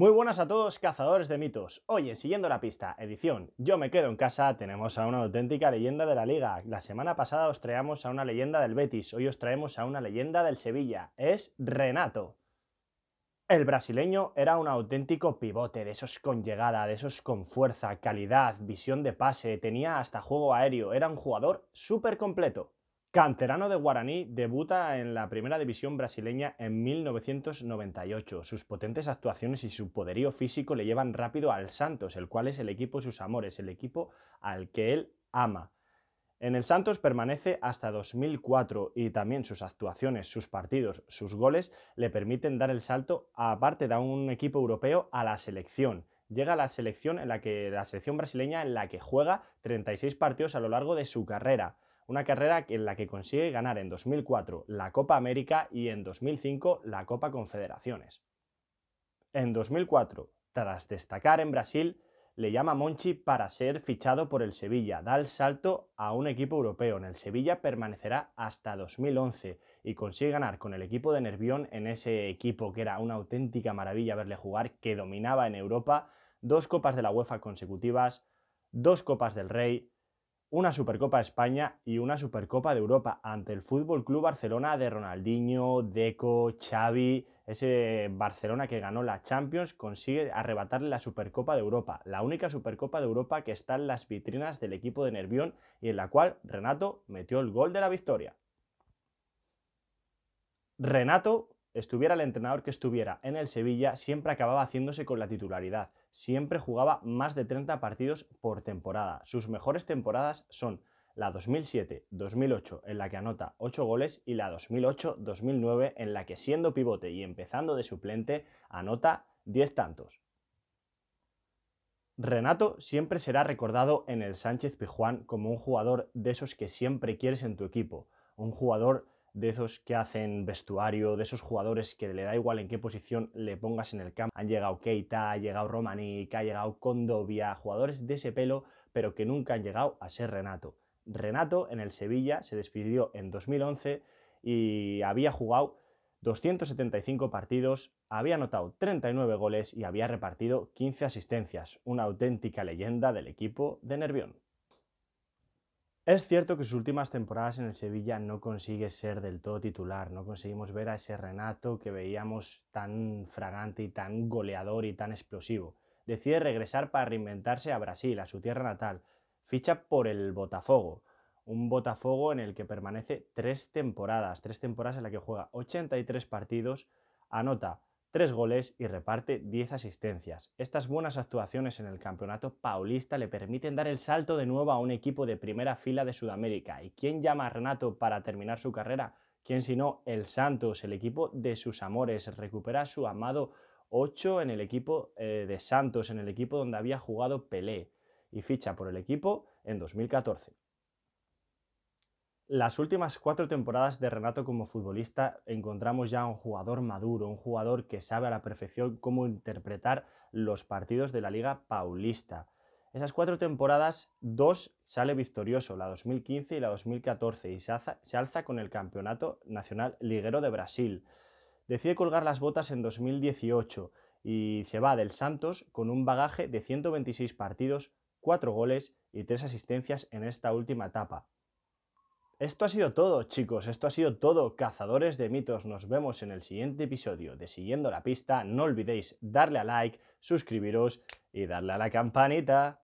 Muy buenas a todos cazadores de mitos. Hoy Siguiendo la Pista, edición Yo me quedo en casa, tenemos a una auténtica leyenda de la liga. La semana pasada os traíamos a una leyenda del Betis, hoy os traemos a una leyenda del Sevilla. Es Renato. El brasileño era un auténtico pivote, de esos con llegada, de esos con fuerza, calidad, visión de pase, tenía hasta juego aéreo, era un jugador súper completo. Canterano de Guaraní debuta en la primera división brasileña en 1998. Sus potentes actuaciones y su poderío físico le llevan rápido al Santos, el cual es el equipo de sus amores, el equipo al que él ama. En el Santos permanece hasta 2004 y también sus actuaciones, sus partidos, sus goles le permiten dar el salto, aparte de un equipo europeo, a la selección. Llega a la selección en la que la selección brasileña en la que juega 36 partidos a lo largo de su carrera una carrera en la que consigue ganar en 2004 la Copa América y en 2005 la Copa Confederaciones. En 2004, tras destacar en Brasil, le llama Monchi para ser fichado por el Sevilla, da el salto a un equipo europeo. En el Sevilla permanecerá hasta 2011 y consigue ganar con el equipo de Nervión en ese equipo que era una auténtica maravilla verle jugar, que dominaba en Europa, dos copas de la UEFA consecutivas, dos copas del Rey, una Supercopa España y una Supercopa de Europa ante el Fútbol Club Barcelona de Ronaldinho, Deco, Xavi. Ese Barcelona que ganó la Champions consigue arrebatarle la Supercopa de Europa, la única Supercopa de Europa que está en las vitrinas del equipo de Nervión y en la cual Renato metió el gol de la victoria. Renato Estuviera el entrenador que estuviera en el Sevilla, siempre acababa haciéndose con la titularidad. Siempre jugaba más de 30 partidos por temporada. Sus mejores temporadas son la 2007-2008 en la que anota 8 goles y la 2008-2009 en la que siendo pivote y empezando de suplente anota 10 tantos. Renato siempre será recordado en el Sánchez Pijuán como un jugador de esos que siempre quieres en tu equipo, un jugador de esos que hacen vestuario, de esos jugadores que le da igual en qué posición le pongas en el campo. Han llegado Keita, ha llegado Romanica, ha llegado Condovia, jugadores de ese pelo, pero que nunca han llegado a ser Renato. Renato en el Sevilla se despidió en 2011 y había jugado 275 partidos, había anotado 39 goles y había repartido 15 asistencias, una auténtica leyenda del equipo de Nervión. Es cierto que sus últimas temporadas en el Sevilla no consigue ser del todo titular, no conseguimos ver a ese Renato que veíamos tan fragante y tan goleador y tan explosivo. Decide regresar para reinventarse a Brasil, a su tierra natal. Ficha por el Botafogo, un Botafogo en el que permanece tres temporadas, tres temporadas en la que juega 83 partidos, anota Tres goles y reparte 10 asistencias. Estas buenas actuaciones en el campeonato paulista le permiten dar el salto de nuevo a un equipo de primera fila de Sudamérica. ¿Y quién llama a Renato para terminar su carrera? ¿Quién sino el Santos, el equipo de sus amores? Recupera a su amado 8 en el equipo eh, de Santos, en el equipo donde había jugado Pelé, y ficha por el equipo en 2014. Las últimas cuatro temporadas de Renato como futbolista encontramos ya a un jugador maduro, un jugador que sabe a la perfección cómo interpretar los partidos de la Liga Paulista. Esas cuatro temporadas, dos sale victorioso, la 2015 y la 2014, y se alza, con el Campeonato Nacional Liguero de Brasil. Decide colgar las botas en 2018 y se va del Santos con un bagaje de 126 partidos, cuatro goles y tres asistencias en esta última etapa. Esto ha sido todo, chicos. Esto ha sido todo, cazadores de mitos. Nos vemos en el siguiente episodio de Siguiendo la Pista. No olvidéis darle a like, suscribiros y darle a la campanita.